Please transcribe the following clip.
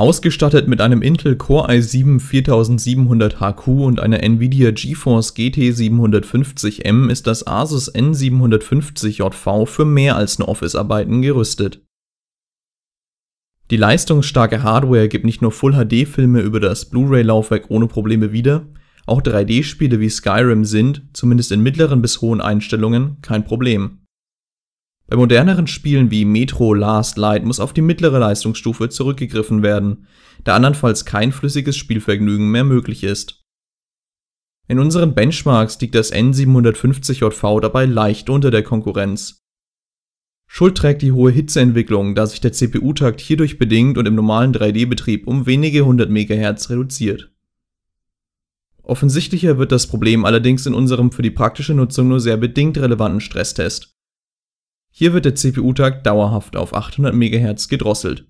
Ausgestattet mit einem Intel Core i7 4700HQ und einer Nvidia GeForce GT 750M ist das Asus N750JV für mehr als nur Office-Arbeiten gerüstet. Die leistungsstarke Hardware gibt nicht nur Full HD-Filme über das Blu-ray-Laufwerk ohne Probleme wieder, auch 3D-Spiele wie Skyrim sind, zumindest in mittleren bis hohen Einstellungen, kein Problem bei moderneren Spielen wie Metro Last Light muss auf die mittlere Leistungsstufe zurückgegriffen werden, da andernfalls kein flüssiges Spielvergnügen mehr möglich ist. In unseren Benchmarks liegt das N750JV dabei leicht unter der Konkurrenz. Schuld trägt die hohe Hitzeentwicklung, da sich der CPU-Takt hierdurch bedingt und im normalen 3D-Betrieb um wenige 100 MHz reduziert. Offensichtlicher wird das Problem allerdings in unserem für die praktische Nutzung nur sehr bedingt relevanten Stresstest, hier wird der CPU-Takt dauerhaft auf 800 MHz gedrosselt